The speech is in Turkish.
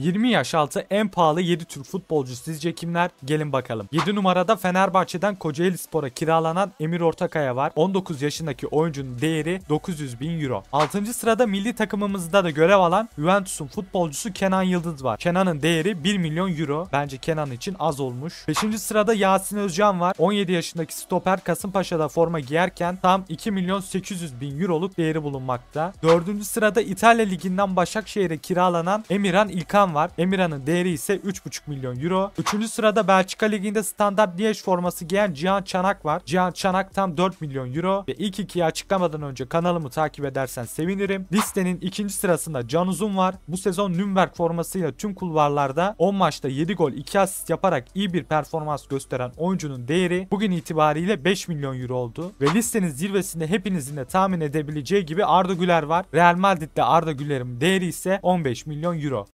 20 yaş altı en pahalı 7 Türk futbolcu sizce kimler? Gelin bakalım. 7 numarada Fenerbahçe'den Kocaeli Spor'a kiralanan Emir Ortakaya var. 19 yaşındaki oyuncunun değeri 900 bin euro. 6. sırada milli takımımızda da görev alan Juventus'un futbolcusu Kenan Yıldız var. Kenan'ın değeri 1 milyon euro. Bence Kenan için az olmuş. 5. sırada Yasin Özcan var. 17 yaşındaki stoper Kasımpaşa'da forma giyerken tam 2 milyon 800 bin euroluk değeri bulunmakta. 4. sırada İtalya Ligi'nden Başakşehir'e kiralanan Emirhan İlkan Emirhan var. Emirhan'ın değeri ise 3,5 milyon euro. Üçüncü sırada Belçika Ligi'nde standart Liège forması giyen Cihan Çanak var. Cihan Çanak tam 4 milyon euro ve ilk ikiyi açıklamadan önce kanalımı takip edersen sevinirim. Listenin ikinci sırasında Can Uzun var. Bu sezon Nürnberg formasıyla tüm kulvarlarda 10 maçta 7 gol 2 asist yaparak iyi bir performans gösteren oyuncunun değeri bugün itibariyle 5 milyon euro oldu. Ve listenin zirvesinde hepinizin de tahmin edebileceği gibi Arda Güler var. Real Madrid'de Arda Güler'in değeri ise 15 milyon euro.